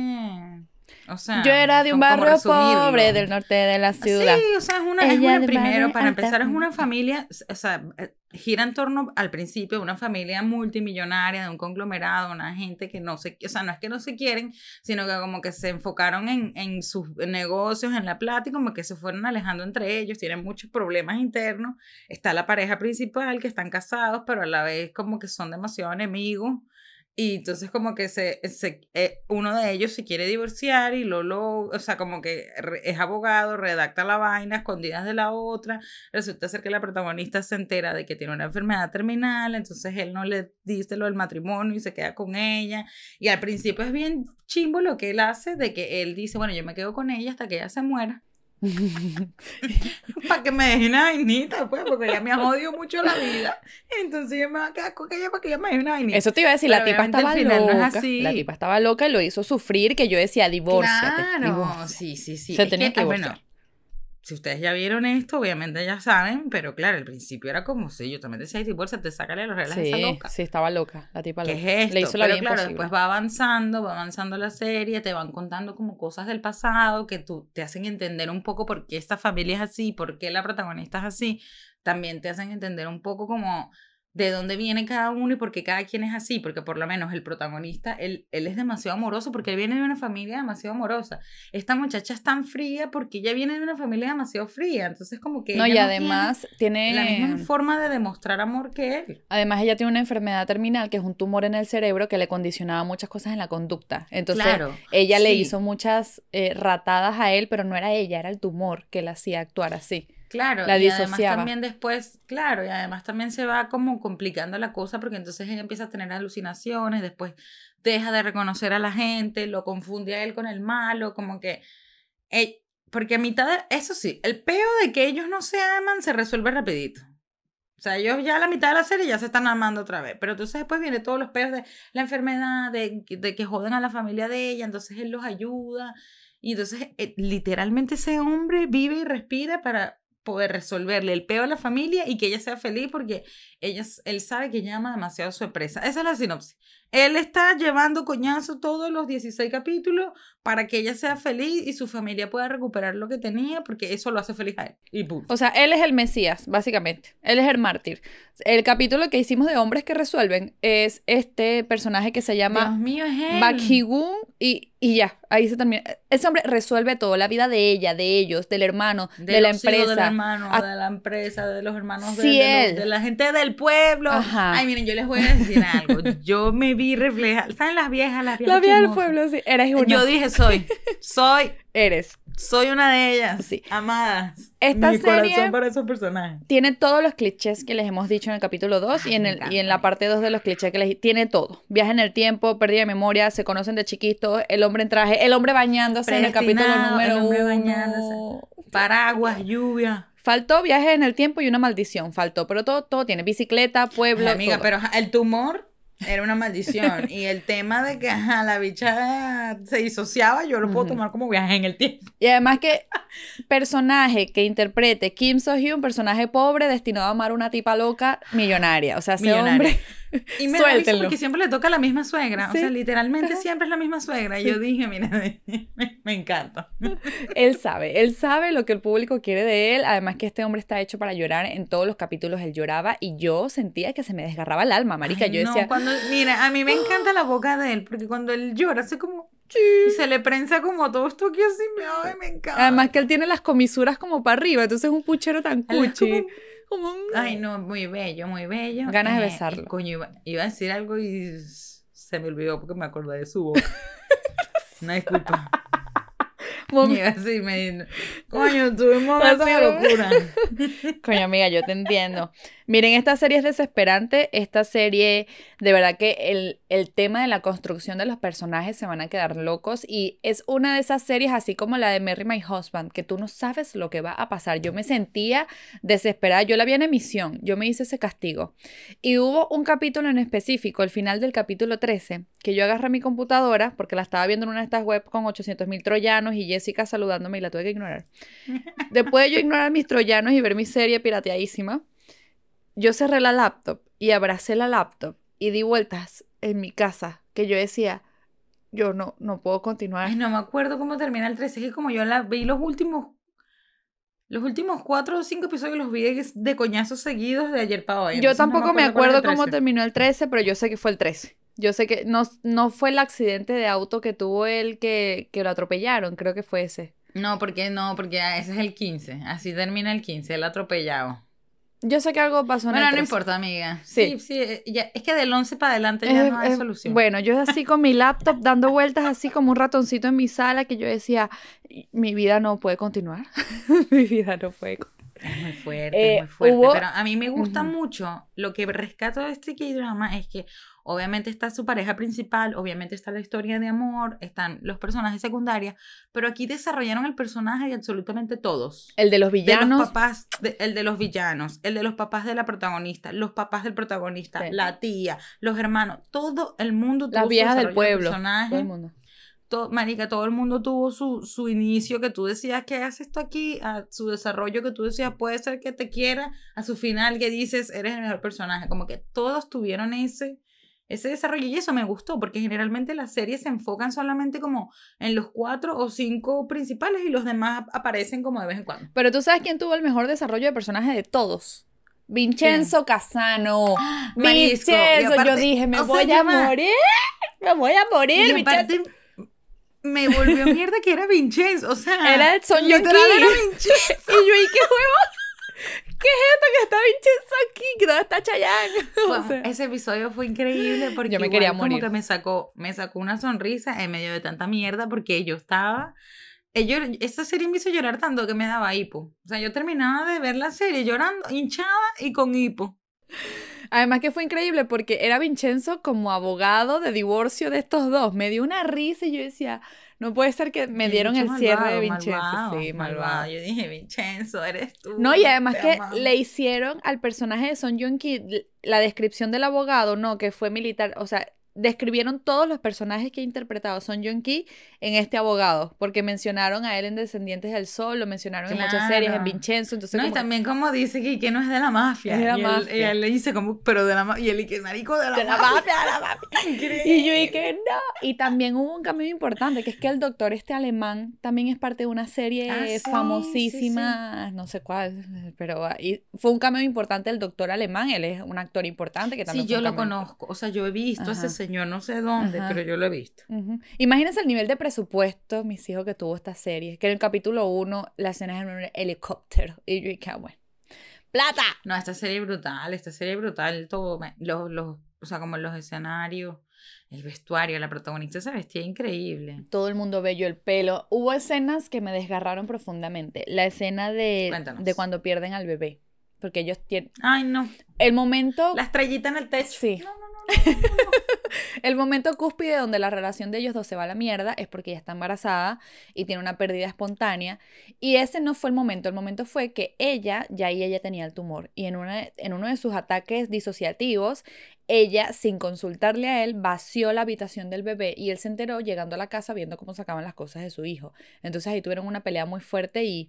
o sea, yo era de un barrio pobre del norte de la ciudad. Sí, o sea, es una, primero, para empezar, es una familia, o sea, eh, gira en torno al principio una familia multimillonaria, de un conglomerado, una gente que no se, o sea, no es que no se quieren, sino que como que se enfocaron en, en sus negocios, en la plata y como que se fueron alejando entre ellos, tienen muchos problemas internos, está la pareja principal que están casados, pero a la vez como que son demasiado enemigos y entonces como que se, eh, uno de ellos se quiere divorciar y lo, lo o sea, como que es abogado, redacta la vaina escondidas de la otra. Resulta ser que la protagonista se entera de que tiene una enfermedad terminal, entonces él no le dice lo del matrimonio y se queda con ella. Y al principio es bien chimbo lo que él hace de que él dice, bueno, yo me quedo con ella hasta que ella se muera. [LAUGHS] para que me deje una vainita, pues, porque ella me ha jodido mucho la vida. Entonces yo me voy a quedar con ella para que ella me deje una vainita. Eso te iba a decir, la tipa estaba loca. La tipa estaba loca y lo hizo sufrir que yo decía, divórciate. Claro, Se tenía que, que ah, si ustedes ya vieron esto, obviamente ya saben, pero claro, al principio era como si sí, yo también decía, bolsa, te sácale los reglas sí, loca. Sí, estaba loca, la tipa loca. es esto? pero claro, después va avanzando, va avanzando la serie, te van contando como cosas del pasado que tú, te hacen entender un poco por qué esta familia es así, por qué la protagonista es así. También te hacen entender un poco como de dónde viene cada uno y por qué cada quien es así, porque por lo menos el protagonista, él, es demasiado amoroso porque él viene de una familia demasiado amorosa. Esta muchacha es tan fría porque ella viene de una familia demasiado fría, entonces como que... No, y además tiene, La misma forma de demostrar amor que él. Además ella tiene una enfermedad terminal que es un tumor en el cerebro que le condicionaba muchas cosas en la conducta. Entonces claro, ella le hizo muchas eh, ratadas a él, pero no era ella, era el tumor que la hacía actuar así. Claro, y además también después, claro, y además también se va como complicando la cosa porque entonces ella empieza a tener alucinaciones, después deja de reconocer a la gente, lo confunde a él con el malo, como que... Eh, porque a mitad de, Eso sí, el peo de que ellos no se aman se resuelve rapidito. O sea, ellos ya a la mitad de la serie ya se están amando otra vez. Pero entonces después viene todos los peos de la enfermedad, de, de que joden a la familia de ella, entonces él los ayuda. Y entonces, eh, literalmente ese hombre vive y respira para poder resolverle el peo a la familia y que ella sea feliz porque ella, él sabe que llama demasiado a su empresa. Esa es la sinopsis. Él está llevando coñazo todos los 16 capítulos para que ella sea feliz y su familia pueda recuperar lo que tenía, porque eso lo hace feliz a él. Y O sea, él es el Mesías, básicamente. Él es el mártir. El capítulo que hicimos de Hombres que Resuelven es este personaje que se llama Dios y, ya, ahí se termina. Ese hombre resuelve todo, la vida de ella, de ellos, del hermano, de, la empresa. del hermano, ah, de la empresa, de los hermanos, de, de la gente de pueblo. Ajá. Ay, miren, yo les voy a decir algo. Yo me vi reflejada. ¿Saben las viejas? Las viejas, la del pueblo, sí. Eres una. Yo dije soy. Soy. Eres. Soy una de ellas. Sí. Amadas. Esta Mi corazón para esos personajes. Tiene todos los clichés que les hemos dicho en el capítulo 2 y, en el, y en la parte 2 de los clichés que les tiene todo. Viaje en el tiempo, pérdida de memoria, se conocen de chiquitos, el hombre en traje, el hombre bañándose en el capítulo número el hombre bañándose. Paraguas, lluvia. Faltó viaje en el tiempo y una maldición. Faltó, pero todo, todo tiene bicicleta, pueblo. amiga, pero el tumor era una maldición. y el tema de que ajá, la bicha se disociaba, yo lo puedo tomar como viaje en el tiempo. Y además que personaje que interprete Kim So-hyun, personaje pobre destinado a amar una tipa loca millonaria. O sea, ese hombre [LAUGHS] Y me porque siempre le toca a la misma suegra. O sea, literalmente siempre es la misma suegra. Y yo dije, mira, [LAUGHS] me, encanta. [LAUGHS] Él sabe, él sabe lo que el público quiere de él. Además que este hombre está hecho para llorar. En todos los capítulos él lloraba y yo sentía que se me desgarraba el alma, marica. yo decía... Cuando, mira, a mí me ah". encanta la boca de él, porque cuando él llora, hace como... Y se le prensa como todo esto aquí así me, me encanta. Además que él tiene las comisuras como para arriba, entonces es un puchero tan cuchi. Ay, no, muy bello, muy bello. Ganas de eh, besarlo. coño, iba, a decir algo y se me olvidó porque me acordé de su voz. Una [LAUGHS] disculpa. sí, me coño, tuvimos esa locura. coño, amiga, yo te entiendo. Miren, esta serie es desesperante. Esta serie, de verdad que el, tema de la construcción de los personajes se van a quedar locos. Y es una de esas series, así como la de Merry My Husband, que tú no sabes lo que va a pasar. Yo me sentía desesperada. Yo la vi en emisión. Yo me hice ese castigo. Y hubo un capítulo en específico, el final del capítulo 13, que yo agarré mi computadora, porque la estaba viendo en una de estas webs con 800.000 troyanos y Jessica saludándome y la tuve que ignorar. [LAUGHS] Después de yo ignorar mis troyanos y ver mi serie pirateadísima yo cerré la laptop y abracé la laptop y di vueltas en mi casa que yo decía, yo no, no puedo continuar. Ay, no me acuerdo cómo termina el 13, es que como yo la vi los últimos, los últimos cuatro o cinco episodios los vi de, coñazos seguidos de ayer para hoy. Yo tampoco me acuerdo, cómo terminó el 13, pero yo sé que fue el 13. Yo sé que no, no fue el accidente de auto que tuvo él que, que lo atropellaron, creo que fue ese. No, porque no, porque ah, ese es el 15, así termina el 15, el atropellado. Yo sé que algo pasó en no importa, amiga. Sí, sí, eh, es que del 11 para adelante ya no hay solución. Bueno, yo así con mi laptop [LAUGHS] dando vueltas así como un ratoncito en mi sala que yo decía, mi vida no puede continuar. [LAUGHS] mi vida no puede continuar. muy fuerte, eh, muy fuerte. Pero a mí me gusta mucho. Lo que rescato de este K-drama es que Obviamente está su pareja principal, obviamente está la historia de amor, están los personajes secundarios, pero aquí desarrollaron el personaje de absolutamente todos. El de los villanos. los papás, el de los villanos, el de los papás de la protagonista, los papás del protagonista, la tía, los hermanos, todo el mundo. Tuvo Las del pueblo. Personaje. Todo el mundo. Todo, marica, todo el mundo tuvo su, inicio que tú decías, que haces esto aquí? A su desarrollo que tú decías, puede ser que te quiera, a su final que dices, eres el mejor personaje. Como que todos tuvieron ese ese desarrollo y eso me gustó porque generalmente las series se enfocan solamente como en los cuatro o cinco principales y los demás aparecen como de vez en cuando. Pero tú sabes quién tuvo el mejor desarrollo de personaje de todos. Vincenzo Casano. [GASPS] Marisco. Vincenzo, yo dije, me voy a morir. Me voy a morir, y aparte, me volvió mierda que era Vincenzo, o sea, era el John de. era Vincenzo. [LAUGHS] y yo y qué huevos. [LAUGHS] ¿qué es esto que está Vincenzo aquí? Que dónde está Chayanne? [LAUGHS] ese episodio fue increíble porque yo me quería me sacó, me sacó una sonrisa en medio de tanta mierda porque yo estaba... Eh, yo, esta serie me hizo llorar tanto que me daba hipo. O sea, yo terminaba de ver la serie llorando, hinchada y con hipo. Además que fue increíble porque era Vincenzo como abogado de divorcio de estos dos. Me dio una risa y yo decía, no puede ser que me dieron el cierre de Vincenzo. sí, malvado. Yo dije, Vincenzo, eres tú. No, y además que le hicieron al personaje de Son Joong la descripción del abogado, no, que fue militar, o sea, describieron todos los personajes que ha interpretado Son Young Key en este abogado, porque mencionaron a él en Descendientes del Sol, lo mencionaron en muchas series, en Vincenzo, no, y también como dice que, que no es de la mafia. y Él, le dice como, pero de la mafia, y el Ike marico de la, de mafia. la mafia, de la [LAUGHS] mafia. y yo dije, no. Y también hubo un cambio importante, que es que el doctor este alemán también es parte de una serie ah, famosísima, no sé cuál, pero fue un cambio importante el doctor alemán, él es un actor importante que también... Sí, yo lo conozco, o sea, yo he visto ese señor yo no sé dónde, pero yo lo he visto. Imagínense el nivel de presupuesto, mis hijos, que tuvo esta serie. Que en el capítulo 1 la escena es en un helicóptero. Y yo ah, bueno, plata. No, esta serie es brutal, esta serie es brutal. Todo, los, los, o sea, como los escenarios el vestuario, la protagonista se vestía increíble. Todo el mundo bello, el pelo. Hubo escenas que me desgarraron profundamente. La escena de, de cuando pierden al bebé. Porque ellos tienen. Ay, no. El momento. La estrellita en el techo. Sí. no, no, no. El momento cúspide donde la relación de ellos dos se va a la mierda es porque ella está embarazada y tiene una pérdida espontánea. Y ese no fue el momento. El momento fue que ella, ya ahí ella tenía el tumor. Y en, en uno de sus ataques disociativos, ella, sin consultarle a él, vació la habitación del bebé y él se enteró llegando a la casa viendo cómo sacaban las cosas de su hijo. Entonces ahí tuvieron una pelea muy fuerte y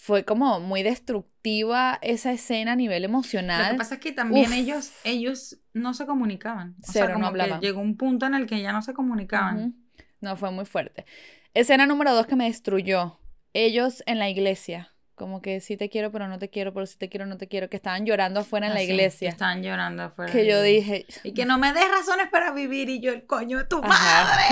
fue como muy destructiva esa escena a nivel emocional. Lo que pasa es que también ellos, ellos no se comunicaban. O sea, no hablaban. llegó un punto en el que ya no se comunicaban. No, fue muy fuerte. Escena número dos que me destruyó. Ellos en la iglesia como que sí te quiero, pero no te quiero, pero sí te quiero, no te quiero, que estaban llorando afuera en la iglesia. Que estaban llorando afuera. Que yo dije. Y que no me des razones para vivir y yo el coño de tu madre.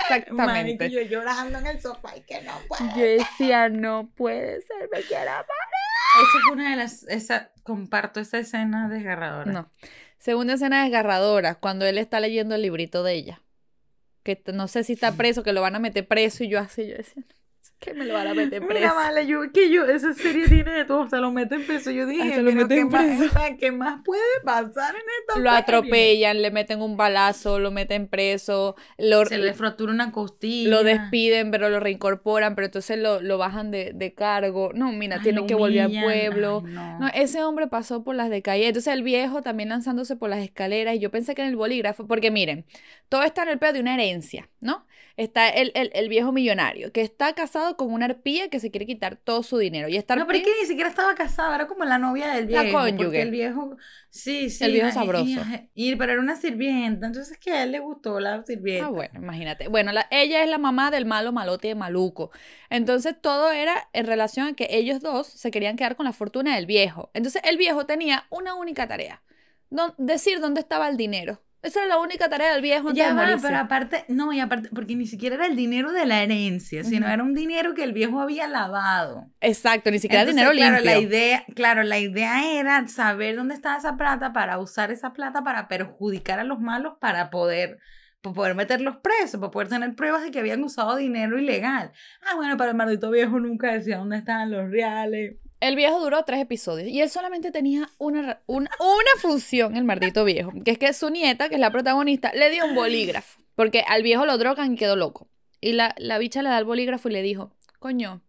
Exactamente. y yo llorando en el sofá y que no puedo. Yo decía, no puede ser, me quiero parar. Esa es una de las, esa, comparto esa escena desgarradora. No. Segunda escena desgarradora, cuando él está leyendo el librito de ella. Que no sé si está preso, que lo van a meter preso y yo así, yo decía que me lo van a meter preso. Mira, vale, yo, que yo, esa serie tiene de todo, se lo meten preso. Yo dije, ah, lo meten ¿qué, preso? Más, ¿qué más puede pasar en esta Lo atropellan, le meten un balazo, lo meten preso. Lo, se le fractura una costilla. Lo despiden, pero lo reincorporan, pero entonces lo, bajan de, cargo. No, mira, tiene que volver al pueblo. ese hombre pasó por las de calle. Entonces el viejo también lanzándose por las escaleras. Y yo pensé que en el bolígrafo, porque miren, todo está en el pedo de una herencia, ¿no? Está el, el, el, viejo millonario, que está casado con una arpía que se quiere quitar todo su dinero. Y no, pero es que ni siquiera estaba casado, era como la novia del viejo. La El viejo, sí, sí. El viejo sabroso. Y, pero era una sirvienta, entonces que a él le gustó la sirvienta. Ah, bueno, imagínate. Bueno, la, ella es la mamá del malo malote de Maluco. Entonces todo era en relación a que ellos dos se querían quedar con la fortuna del viejo. Entonces el viejo tenía una única tarea, decir dónde estaba el dinero. Esa era la única tarea del viejo. ya pero aparte, no, y aparte, porque ni siquiera era el dinero de la herencia, sino era un dinero que el viejo había lavado. Exacto, ni siquiera el dinero claro, La idea, claro, la idea era saber dónde estaba esa plata para usar esa plata para perjudicar a los malos para poder para poder meterlos presos, para poder tener pruebas de que habían usado dinero ilegal. Ah, bueno, pero el maldito viejo nunca decía dónde estaban los reales. El viejo duró tres episodios y él solamente tenía una, una, función, el maldito viejo, que es que su nieta, que es la protagonista, le dio un bolígrafo, porque al viejo lo drogan y quedó loco. Y la, bicha le da el bolígrafo y le dijo, coño,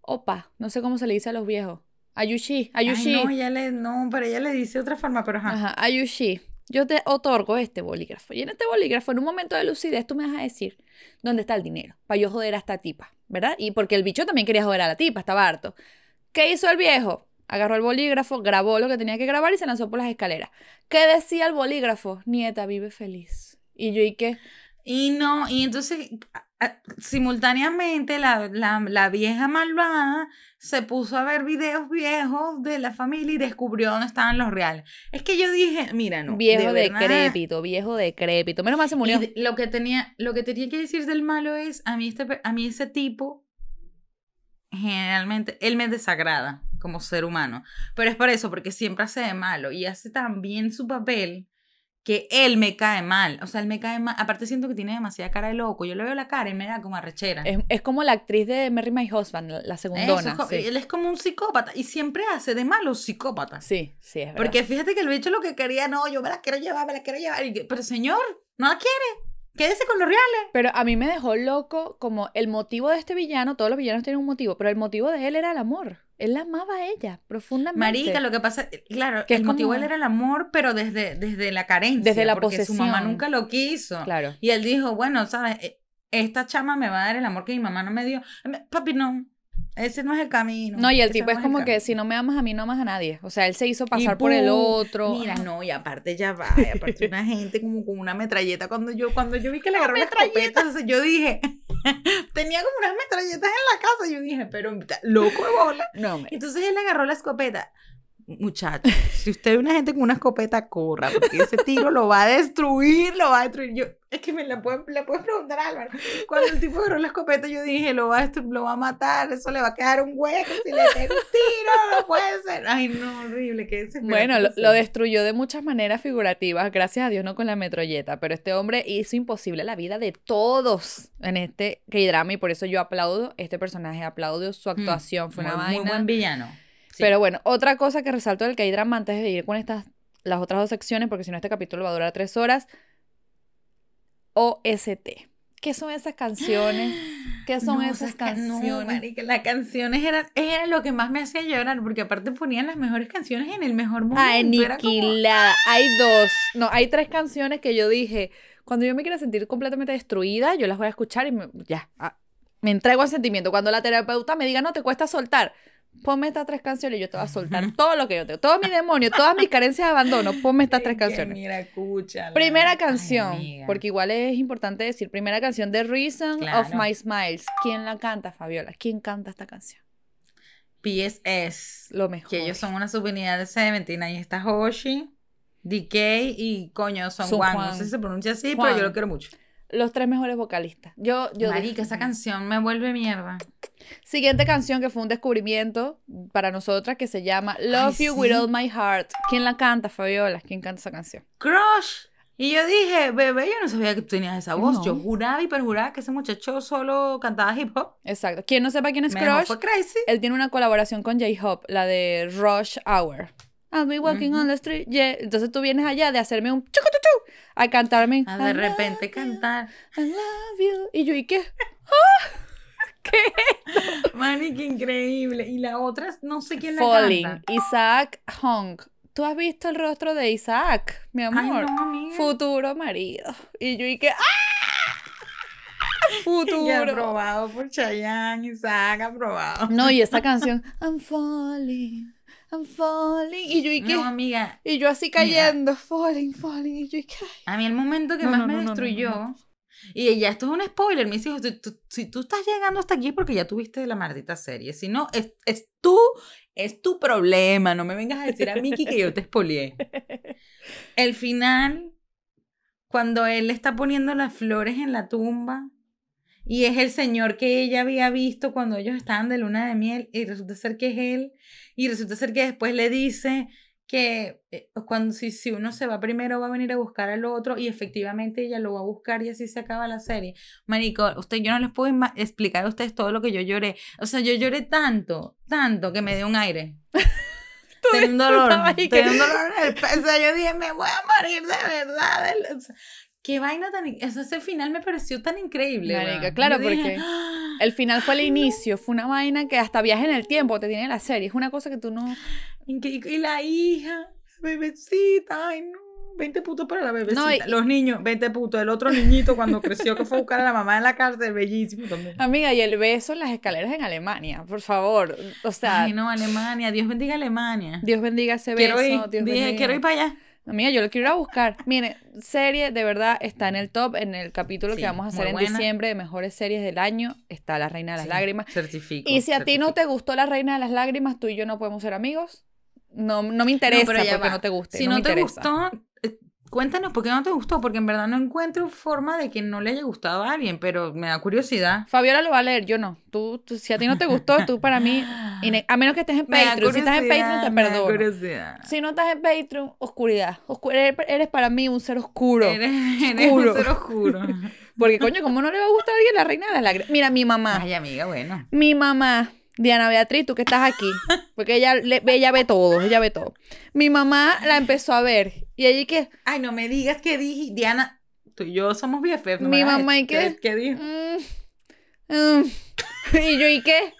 opa, no sé cómo se le dice a los viejos, ayushi, ayushi. no, no, pero ella le dice otra forma, pero Ajá, ayushi, yo te otorgo este bolígrafo. Y en este bolígrafo, en un momento de lucidez, tú me vas a decir dónde está el dinero, para yo joder a esta tipa, ¿verdad? Y porque el bicho también quería joder a la tipa, estaba harto. ¿Qué hizo el viejo? Agarró el bolígrafo, grabó lo que tenía que grabar y se lanzó por las escaleras. ¿Qué decía el bolígrafo? Nieta, vive feliz. Y yo, ¿y qué? Y no, y entonces simultáneamente la, la, vieja malvada se puso a ver videos viejos de la familia y descubrió dónde estaban los reales. Es que yo dije, mira, no. Viejo de decrépito, viejo decrépito. Menos mal se murió. lo, que tenía, lo que tenía que decir del malo es, a mí, este, a mí ese tipo generalmente, él me desagrada como ser humano. Pero es por eso, porque siempre hace de malo y hace tan bien su papel que él me cae mal. O sea, él me cae mal. Aparte siento que tiene demasiada cara de loco. Yo le veo la cara y me da como arrechera. Es, es como la actriz de Mary My Husband, la segundona. Él es como un psicópata y siempre hace de malo psicópata. Sí, sí, es verdad. Porque fíjate que el bicho lo que quería, no, yo me la quiero llevar, me la quiero llevar. pero señor, no la quiere. Quédese con los reales. Pero a mí me dejó loco como el motivo de este villano, todos los villanos tienen un motivo, pero el motivo de él era el amor. Él la amaba a ella profundamente. Marica, lo que pasa, claro, que el motivo él era el amor, pero desde, desde la carencia. Desde la porque su mamá nunca lo quiso. Claro. Y él dijo, bueno, sabes, e, esta chama me va a dar el amor que mi mamá no me dio. Papi, no, ese no es el camino. No, y el tipo es como que si no me amas a mí, no amas a nadie. O sea, él se hizo pasar por el otro. Mira, no, y aparte ya va, y aparte una gente como con una metralleta. Cuando yo, cuando yo vi que le [LAUGHS] agarró la sea, yo dije, [LAUGHS] tenía como unas metralletas en la casa. Yo dije, pero loco bola. Entonces él le agarró la escopeta muchachos, si usted ve una gente con una escopeta, corra, porque ese tiro lo va a destruir, lo va a destruir. Yo, es que me la pueden, le preguntar Álvaro. Cuando el tipo agarró la escopeta, yo dije, lo va, a lo va a matar, eso le va a quedar un hueco si le un tiro, no puede ser. Ay, no, horrible, Bueno, lo, destruyó de muchas maneras figurativas, gracias a Dios no con la metralleta, pero este hombre hizo imposible la vida de todos en este que drama y por eso yo aplaudo este personaje, aplaudo su mm, actuación, fue una Muy buen villano pero bueno, otra cosa que resalto del hay drama antes de ir con estas, las otras dos secciones, porque si no este capítulo va a durar tres horas, OST. ¿Qué son esas canciones? [GASPS] ¿Qué son esas canciones? No, que las canciones eran, era lo que más me hacía llorar, porque aparte ponían las mejores canciones en el mejor momento. aniquilada hay dos, no, hay tres canciones que yo dije, cuando yo me quiera sentir completamente destruida, yo las voy a escuchar y ya, ah, me entrego al sentimiento. Cuando la terapeuta me diga, no, te cuesta soltar, ponme estas tres canciones y yo te voy a soltar todo lo que yo tengo, Todo mi demonio todas mis carencias de abandono, ponme estas [LAUGHS] tres canciones. Mira, Primera canción, porque igual es importante decir, primera canción de Reason of My Smiles. ¿Quién la canta, Fabiola? ¿Quién canta esta canción? PSS. Lo mejor. Que ellos son una subvenida de Seventeen. Ahí está Hoshi, DK y coño, Son Juan. No sé si se pronuncia así, pero yo lo quiero mucho los tres mejores vocalistas. Yo, yo Marica, esa mm". canción me vuelve mierda. Siguiente canción que fue un descubrimiento para nosotras que se llama Love You With All My Heart. ¿Quién la canta, Fabiola? ¿Quién canta esa canción? Crush. Y yo dije, bebé, yo no sabía que tú tenías esa voz. Yo juraba y perjuraba que ese muchacho solo cantaba hip hop. Exacto. Quien no sepa quién es Crush, él tiene una colaboración con J-Hop, la de Rush Hour. I'll be walking on the street. Yeah. Entonces tú vienes allá de hacerme un chucu chucu a cantarme. A de repente cantar. I love you. Y yo, ¿y qué? [LAUGHS] ¡Ah! ¿Qué? Mani, qué increíble. Y la otra, no sé quién la Falling. Isaac Hong. ¿Tú has visto el rostro de Isaac, mi amor? Futuro marido. Y yo, ¿y qué? ¡Ah! [LAUGHS] Futuro. aprobado por Chayanne, Isaac, aprobado. No, y esta [LAUGHS] canción, I'm falling falling. Y yo, Y yo así cayendo, falling, falling. Y yo, ¿y A mí el momento que más me destruyó. Y ya, esto es un spoiler, mis hijos. Si tú, estás llegando hasta aquí es porque ya tuviste la maldita serie. Si no, es, tú, es tu problema. No me vengas a decir a Miki que yo te espolié. El final, cuando él le está poniendo las flores en la tumba y es el señor que ella había visto cuando ellos estaban de luna de miel y resulta ser que es él y resulta ser que después le dice que eh, cuando si, uno se va primero va a venir a buscar al otro y efectivamente ella lo va a buscar y así se acaba la serie. Marico, usted yo no les puedo explicar a ustedes todo lo que yo lloré. O sea, yo lloré tanto, tanto que me dio un aire. [LAUGHS] Tengo un dolor, tengo un dolor en el pecho. Yo dije, me voy a morir de verdad qué vaina tan. ese final me pareció tan increíble. claro, porque ah". el final fue el inicio, fue una vaina que hasta viaje en el tiempo te tiene la serie. Es una cosa que tú no. Y la hija, bebecita, ay no. 20 puntos para la bebecita. los niños, 20 puntos. El otro niñito cuando creció que fue a buscar a la mamá en la cárcel, bellísimo también. Amiga, y el beso en las escaleras en Alemania, por favor. O sea. Ay, no, Alemania. Dios bendiga Alemania. Dios bendiga ese quiero beso. Quiero ir para allá. Amiga, yo lo quiero ir a buscar. Mire, serie de verdad está en el top, en el capítulo que vamos a hacer en diciembre de mejores series del año, está La Reina de las Lágrimas. Certifico. Y si a ti no te gustó La Reina de las Lágrimas, tú y yo no podemos ser amigos. No, no me interesa porque no te guste. Si no, te gustó, Cuéntanos por qué no te gustó, porque en verdad no encuentro forma de que no le haya gustado a alguien, pero me da curiosidad. Fabiola lo va a leer, yo no. Tú, si a ti no te gustó, tú para mí, a menos que estés en [LAUGHS] Patreon, si estás en Patreon te perdono. Si no estás en Patreon, oscuridad. eres para mí un ser oscuro. Eres, [LAUGHS] un ser oscuro. [LAUGHS] porque coño, ¿cómo no le va a gustar a alguien la reina de las lágrimas? Mira, mi mamá. Ay, amiga, bueno. Mi mamá Diana Beatriz, tú que estás aquí, porque ella, le, ella ve todo, ella ve todo. Mi mamá la empezó a ver y allí que... Ay, no me digas que dije, Diana, tú y yo somos BFF. No mi mamá y ¿Qué, qué mm, mm, [LAUGHS] y yo y qué...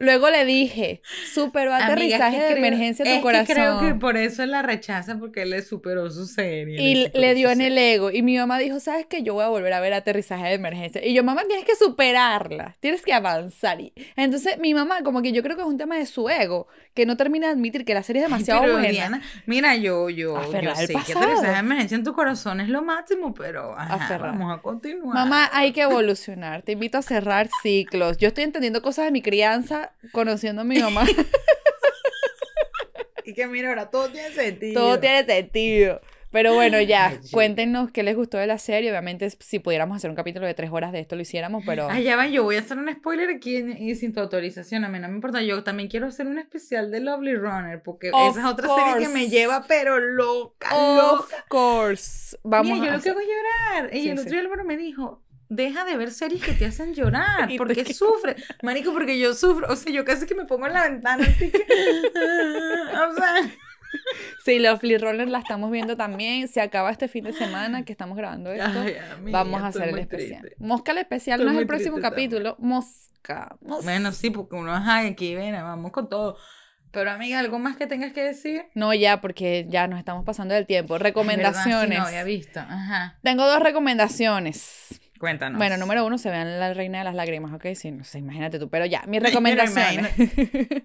Luego le dije, superó aterrizaje de emergencia emergencia tu corazón. Que creo que por eso la rechaza, porque él le superó su serie. Y le, dio en el ego. Y mi mamá dijo, ¿sabes qué? Yo voy a volver a ver aterrizaje de emergencia. Y yo, mamá, tienes que superarla, tienes que avanzar. Y Entonces, mi mamá, como que yo creo que es un tema de su ego, que no termina de admitir que la serie es demasiado buena. mira, yo, yo, yo sé que aterrizaje de emergencia en tu corazón es lo máximo, pero vamos a continuar. Mamá, hay que evolucionar. Te invito a cerrar ciclos. Yo estoy entendiendo cosas de mi crianza conociendo a mi mamá. [LAUGHS] y que mira, ahora todo tiene sentido. Todo tiene sentido. Pero bueno, ya, cuéntenos qué les gustó de la serie. Obviamente, si pudiéramos hacer un capítulo de tres horas de esto, lo hiciéramos, pero. Ah, ya van, yo voy a hacer un spoiler aquí y sin tu autorización, a mí no me importa. Yo también quiero hacer un especial de Lovely Runner, porque esa es otra serie que me lleva, pero loca, course. Vamos Mira, yo lo que llorar. Y el otro me dijo, deja de ver series que te hacen llorar, [LAUGHS] porque sufre, marico, porque yo sufro, o sea, yo casi que me pongo en la ventana, así que, [LAUGHS] o sea... Sí, la estamos viendo también. Se acaba este fin de semana que estamos grabando esto. Vamos a hacer el especial. Mosca el especial no es el próximo capítulo. Mosca, mosca, Bueno, sí, porque uno es aquí, ven, vamos con todo. Pero amiga, ¿algo más que tengas que decir? No, ya, porque ya nos estamos pasando del tiempo. Recomendaciones. no había visto. Tengo dos recomendaciones. Bueno, número uno, se vean la reina de las lágrimas, ¿ok? Sí, no sé, imagínate tú. Pero ya, mi [LAUGHS] recomendación. [LAUGHS]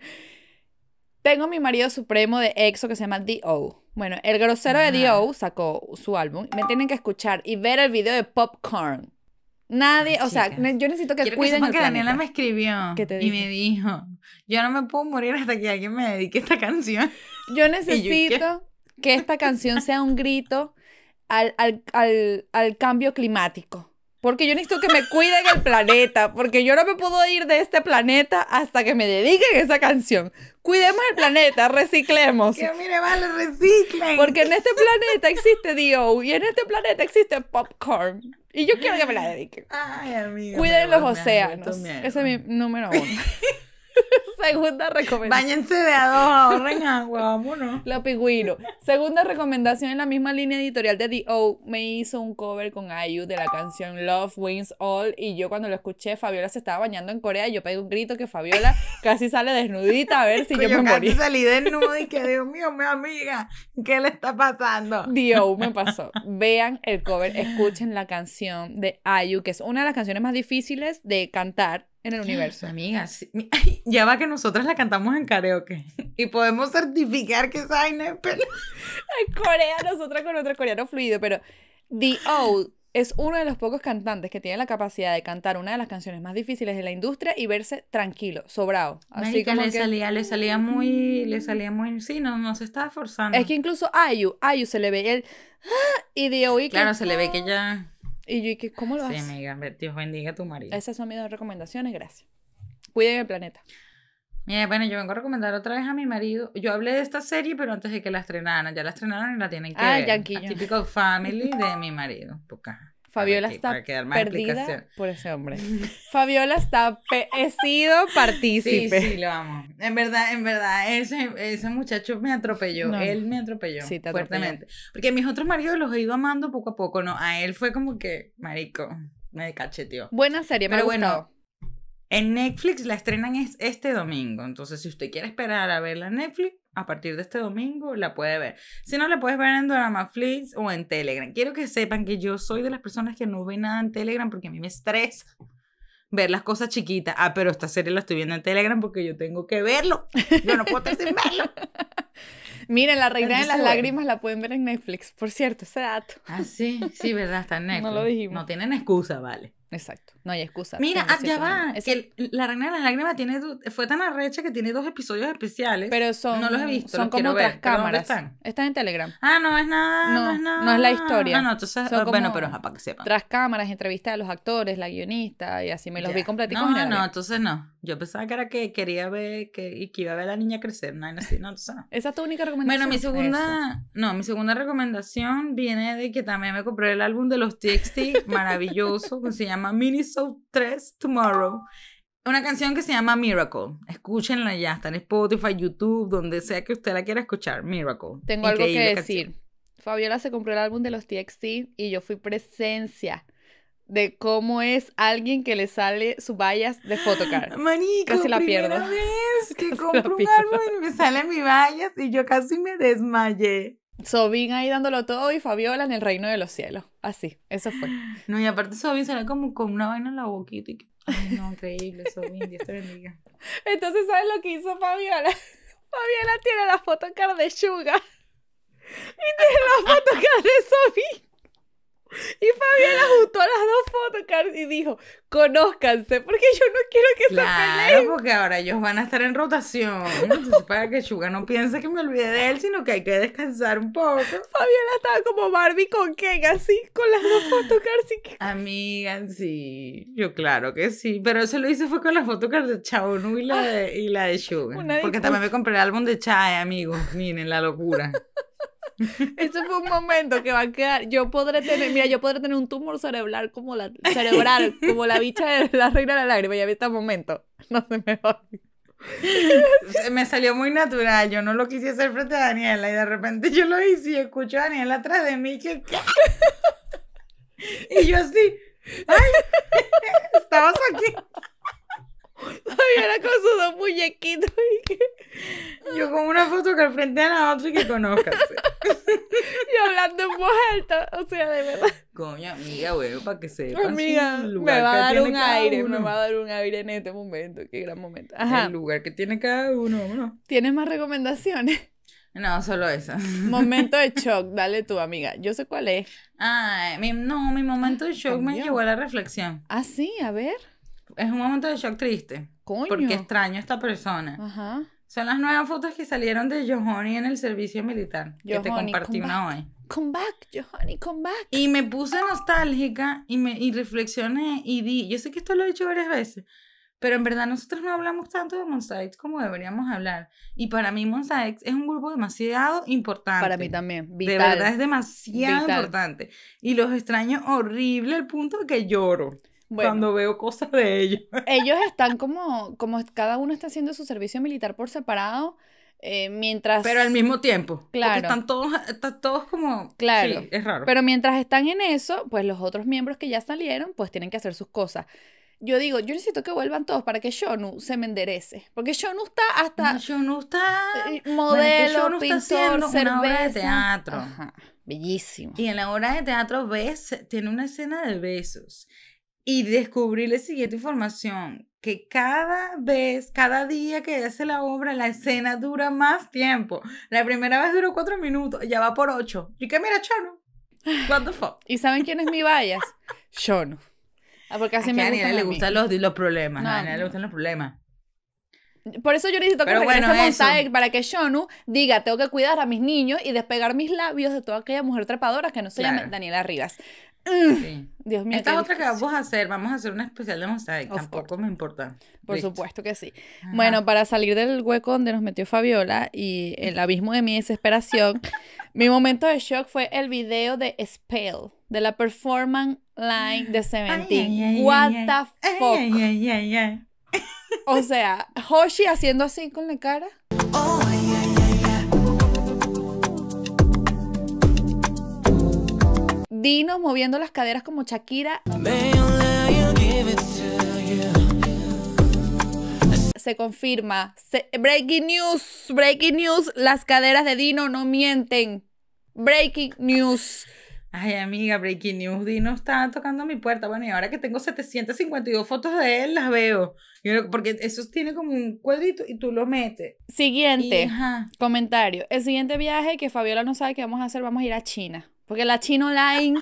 Tengo mi marido supremo de EXO que se llama D.O. Bueno, el grosero de D.O. sacó su álbum. Me tienen que escuchar y ver el video de Popcorn. Nadie, o sea, yo necesito que cuiden que Daniela me escribió y me dijo, yo no me puedo morir hasta que alguien me dedique esta canción. Yo [LAUGHS] necesito que esta canción sea un grito al, al cambio climático porque yo necesito que me cuiden el planeta, porque yo no me puedo ir de este planeta hasta que me dediquen esa canción. Cuidemos el planeta, reciclemos. Que mire, vale, reciclen. Porque en este planeta existe Dio y en este planeta existe popcorn. Y yo quiero que me la dediquen. Ay, amigo. Cuiden los océanos. Ese es mi número uno. [LAUGHS] Segunda recomendación. Báñense de a dos, ahorren agua, vámonos. Lo pigüino. Segunda recomendación en la misma línea editorial de The O. Me hizo un cover con IU de la canción Love Wins All. Y yo cuando lo escuché, Fabiola se estaba bañando en Corea. Y yo pedí un grito que Fabiola casi sale desnudita a ver si yo me morí. Yo salí desnuda y que, Dios mío, mi amiga, ¿qué le está pasando? The O me pasó. Vean el cover, escuchen la canción de IU, que es una de las canciones más difíciles de cantar en el universo. [GASPS] Amigas, [LAUGHS] ya va que nosotras la cantamos en karaoke [LAUGHS] y podemos certificar que es Aine, pero... [LAUGHS] Corea, nosotras con otro coreano fluido, pero The es uno de los pocos cantantes que tiene la capacidad de cantar una de las canciones más difíciles de la industria y verse tranquilo, sobrado. Así le salía, le salía mm. muy, le salía muy, sí, no, no estaba forzando. Es que incluso Ayu, Ayu se le ve el [GASPS] y The O y claro, se le ve que [GASPS] ya y yo ¿cómo lo haces? Sí, amiga, Dios bendiga a tu marido. Esas son mis dos recomendaciones, gracias. Cuiden el planeta. Mira, bueno, yo vengo a recomendar otra vez a mi marido. Yo hablé de esta serie, pero antes de que la estrenaran, ya la estrenaron y la tienen ah, que ah, ver. Typical Family de mi marido. Fabiola está perdida por ese hombre. [LAUGHS] Fabiola está he sido partícipe. Sí, sí, lo amo. En verdad, en verdad, ese, ese muchacho me atropelló. Él me atropelló fuertemente. Porque mis otros maridos los he ido amando poco a poco, ¿no? A él fue como que, marico, me cacheteó. Buena serie, Pero me bueno, en Netflix la estrenan es este domingo, entonces si usted quiere esperar a verla en Netflix, a partir de este domingo la puede ver. Si no, la puedes ver en Dramaflix o en Telegram. Quiero que sepan que yo soy de las personas que no ve nada en Telegram porque a mí me estresa ver las cosas chiquitas. Ah, pero esta serie la estoy viendo en Telegram porque yo tengo que verlo. Yo no puedo estar sin verlo. [LAUGHS] Miren, La Reina de las Lágrimas la pueden ver en Netflix, por cierto, ese dato. Ah, sí, sí, verdad, está en Netflix. [LAUGHS] No lo dijimos. No tienen excusa, vale. Exacto. No hay excusa. Mira, ah, ya va. Que la Reina de la lágrima tiene, fue tan arrecha que tiene dos episodios especiales. Pero son. No los he visto. Son como otras cámaras cámaras. Están? están? en Telegram. Ah, no es nada. No, es nada. No es la historia. No, ah, no, entonces. Ah, bueno, pero para que sepan. Tras cámaras, entrevistas de los actores, la guionista y así. Me los vi completamente. No, no, entonces no. Yo pensaba que era que quería ver que, y que iba a ver a la niña crecer. No, así, no, entonces [LAUGHS] no. Esa es tu única recomendación. Bueno, mi segunda. No, mi segunda recomendación viene de que también me compré el álbum de los TXT, [LAUGHS] maravilloso, que se llama Minis 3, Tomorrow. Una canción que se llama Miracle. Escúchenla ya, está en Spotify, YouTube, donde sea que usted la quiera escuchar. Miracle. Tengo algo que decir. Fabiola se compró el álbum de los TXT y yo fui presencia de cómo es alguien que le sale su vallas de Photocard. [LAUGHS] Manico, casi la pierdo. vez que [LAUGHS] compro un álbum y me sale mi vallas y yo casi me desmayé. Sobin ahí dándolo todo y Fabiola en el reino de los cielos. Así, eso fue. No, y aparte Sobin será como con una vaina en la boquita y no, [LAUGHS] increíble, Sobin, Dios te bendiga. Entonces, ¿sabes lo que hizo Fabiola? [LAUGHS] Fabiola tiene la foto en Shuga. [LAUGHS] y tiene la foto de Sobin. Y Fabiola juntó las dos fotos y dijo, conózcanse, porque yo no quiero que se peleen. porque ahora ellos van a estar en rotación. para que Shuga no piense que me olvide de él, sino que hay que descansar un poco. Fabiola estaba como Barbie con Ken, así, con las dos fotos Amiga, sí, yo claro que sí, pero eso lo hice fue con la foto de Chabonu y la ah, de, y la de Porque también me compré el álbum de Chae, amigos, miren la locura. [LAUGHS] [LAUGHS] Ese fue un momento que va a quedar. Yo podré tener, mira, yo podré tener un tumor cerebral como la cerebral, como la bicha de la reina de la lágrima. Ya vi este momento. [LAUGHS] No se me va. me salió muy natural. Yo no lo quise hacer frente a Daniela y de repente yo lo hice y escucho a Daniela atrás de mí y yo así, ay, [LAUGHS] estabas aquí. Todavía con sus dos muñequitos. [LAUGHS] Y que... Yo con una foto que al frente de la otra y que conozcas. [LAUGHS] y hablando en voz alta, o sea, de verdad. Coño, amiga, güey para que sepas. Amiga, me va a dar un aire, me va a dar un aire en este momento. Qué gran momento. El lugar que tiene cada uno, ¿no? ¿Tienes más recomendaciones? No, solo esa. [LAUGHS] Momento de shock, dale tú, amiga. Yo sé cuál es. mi, no, mi momento de shock me llevó a la reflexión. Ah, sí, a ver es un momento de shock triste. Coño. Porque extraño a esta persona. Ajá. Son las nuevas fotos que salieron de Johnny en el servicio militar. yo te compartí una hoy. Come back, Johnny, come back. Y me puse nostálgica y, me, y reflexioné y di, yo sé que esto lo he dicho varias veces, pero en verdad nosotros no hablamos tanto de X como deberíamos hablar. Y para mí X es un grupo demasiado importante. Para mí también, vital. De verdad es demasiado importante. Y los extraño horrible al punto de que lloro cuando veo cosas de ellos. [LAUGHS] ellos están como, como cada uno está haciendo su servicio militar por separado. Eh, mientras... Pero al mismo tiempo. Claro. Porque están todos, están todos como... Claro. Sí, es raro. Pero mientras están en eso, pues los otros miembros que ya salieron, pues tienen que hacer sus cosas. Yo digo, yo necesito que vuelvan todos para que Shonu se me enderece. Porque Shonu está hasta... No, Shonu está... Eh, modelo, Shonu pintor, está cerveza. Una obra de teatro. Bellísimo. Y en la obra de teatro ves, tiene una escena de besos y descubrí la siguiente información, que cada vez, cada día que hace la obra, la escena dura más tiempo. La primera vez duró cuatro minutos, ya va por ocho. Y que mira, Chono. What the fuck. ¿Y saben quién es mi bias? Chono. Ah, porque a me le gustan los, los problemas. a Daniela le gustan los problemas. Por eso yo necesito que se regrese para que Shonu diga, tengo que cuidar a mis niños y despegar mis labios de toda aquella mujer trepadora que no se llama Daniela Rivas. Mm. Sí. Dios mío. Esta otra que vamos a hacer, vamos a hacer una especial de Mosaic, tampoco me importa. Por supuesto que sí. Bueno, para salir del hueco donde nos metió Fabiola y el abismo de mi desesperación, [LAUGHS] mi momento de shock fue el video de Spell, de la performance line de Seventeen. What the fuck. O sea, Hoshi haciendo así con la cara. Dino moviendo las caderas como Shakira. Se confirma. breaking news, breaking news. Las caderas de Dino no mienten. Breaking news. Ay, amiga, Breaking News, Dino está tocando mi puerta. Bueno, y ahora que tengo 752 fotos de él, las veo. Porque eso tiene como un cuadrito y tú lo metes. Siguiente comentario. El siguiente viaje que Fabiola no sabe qué vamos a hacer, vamos a ir a China. Porque la Chino Line,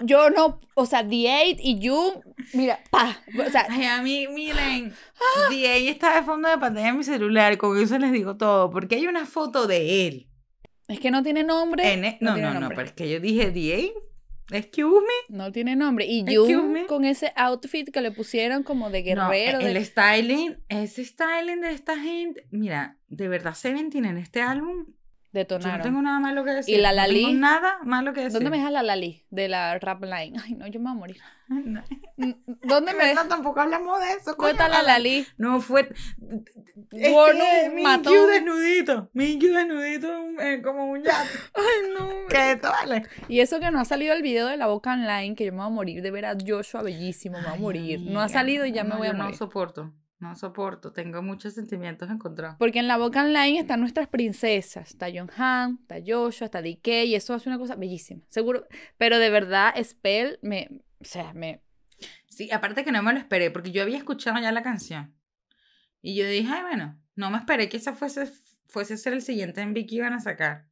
yo no, o sea, The eight y You, mira, pa. O sea, a mí, miren, ah. The eight está de fondo de pantalla en mi celular, con eso les digo todo, porque hay una foto de él. Es que no tiene nombre. E- no, no, no, pero es que yo dije The 8. Excuse me. No tiene nombre. Y Jung con ese outfit que le pusieron como de guerrero. el styling, ese styling de esta gente. Mira, de verdad, tiene en este álbum Detonaron. Yo no tengo nada malo que decir. Y la Lali. No tengo nada malo que decir. ¿Dónde me deja la Lali de la rap line? Ay, no, yo me voy a morir. [LAUGHS] ¿Dónde me deja? No, tampoco hablamos de eso. ¿Dónde está la Lali? No, fue. Este, mi Minju desnudito. Minju desnudito eh, como un yato. [LAUGHS] Ay, no. Que vale. Y eso que no ha salido el video de la boca online, que yo me voy a morir de veras, a Joshua bellísimo, me voy a morir. no ha salido y ya me voy a yo No soporto. No soporto, tengo muchos sentimientos encontrados. Porque en la boca online están nuestras princesas. Está John Han, está Joshua, está DK, y eso hace una cosa bellísima. Seguro. Pero de verdad, Spell me. O sea, me. Sí, aparte que no me lo esperé, porque yo había escuchado ya la canción. Y yo dije, ay, bueno, no me esperé que esa fuese, fuese a ser el siguiente en que iban a sacar.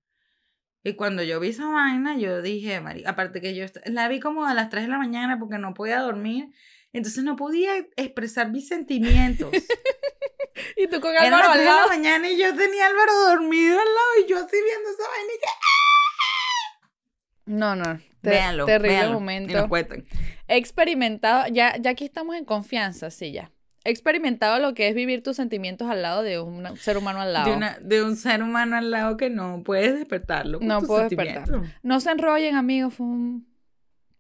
Y cuando yo vi esa vaina, yo dije, aparte que yo la vi como a las 3 de la mañana porque no podía dormir entonces no podía expresar mis sentimientos. [LAUGHS] y tú con Álvaro al mañana y yo tenía a Álvaro dormido al lado y yo así viendo esa vaina y que... No, no. Terrible véanlo, terrible lo He experimentado, ya, ya aquí estamos en confianza, sí, ya. He experimentado lo que es vivir tus sentimientos al lado de un ser humano al lado. De, un ser humano al lado que no puedes despertarlo. Con no puedo despertarlo. No se enrollen, amigos. Fue un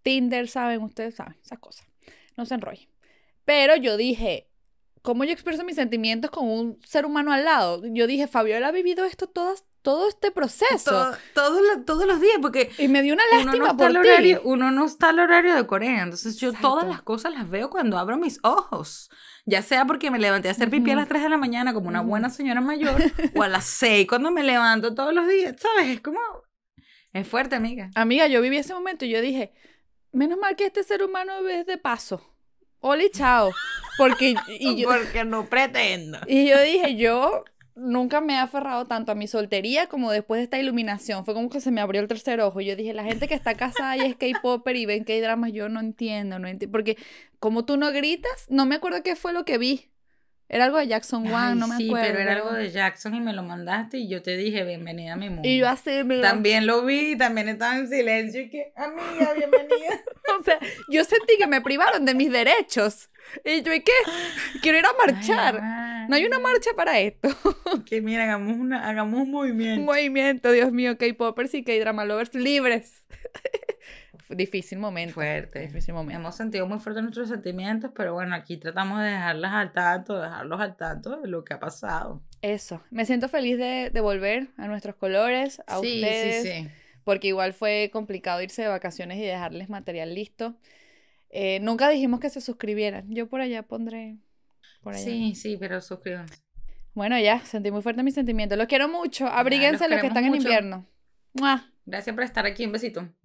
Tinder, saben, ustedes saben, esas cosas no se enrolle. Pero yo dije, ¿cómo yo expreso mis sentimientos con un ser humano al lado? Yo dije, Fabiola ha vivido esto todas todo este proceso. todos los días, porque... Y me dio una lástima no por está horario, Uno no está al horario de Corea, entonces yo todas las cosas las veo cuando abro mis ojos. Ya sea porque me levanté a hacer pipí a las 3 de la mañana como una buena señora mayor, o a las 6 [LAUGHS] cuando me levanto todos los días, ¿sabes? Es como... Es fuerte, amiga. Amiga, yo viví ese momento y yo dije, menos mal que este ser humano es de paso. Oli, chao. Porque, y yo, Porque no pretendo. Y yo dije, yo nunca me he aferrado tanto a mi soltería como después de esta iluminación. Fue como que se me abrió el tercer ojo. Yo dije, la gente que está casada y es K-Popper y ven que hay dramas yo no entiendo, no entiendo. Porque como tú no gritas, no me acuerdo qué fue lo que vi. Era algo de Jackson Wang, no me acuerdo. Sí, pero era algo de Jackson y me lo mandaste y yo te dije, bienvenida a mi mundo. Y yo así, También lo vi, también estaba en silencio y que, amiga, [LAUGHS] bienvenida. o sea, yo sentí que me privaron de mis derechos. Y yo, ¿y qué? Quiero ir a marchar. no hay una marcha para esto. [LAUGHS] que mira, hagamos, una, hagamos un movimiento. Un movimiento, Dios mío, K-Poppers y K-Drama Lovers libres. [LAUGHS] difícil momento. Fuerte. Difícil momento. Hemos sentido muy fuerte nuestros sentimientos, pero bueno, aquí tratamos de dejarlas al tanto, dejarlos al tanto de lo que ha pasado. Eso. Me siento feliz de, volver a nuestros colores, a ustedes. Sí, sí. Porque igual fue complicado irse de vacaciones y dejarles material listo. Eh, nunca dijimos que se suscribieran. Yo por allá pondré. Por Sí, sí, pero suscríbanse. Bueno, ya, sentí muy fuerte mis sentimientos. Los quiero mucho. Abríguense los, que están en invierno. Gracias por estar aquí. Un besito.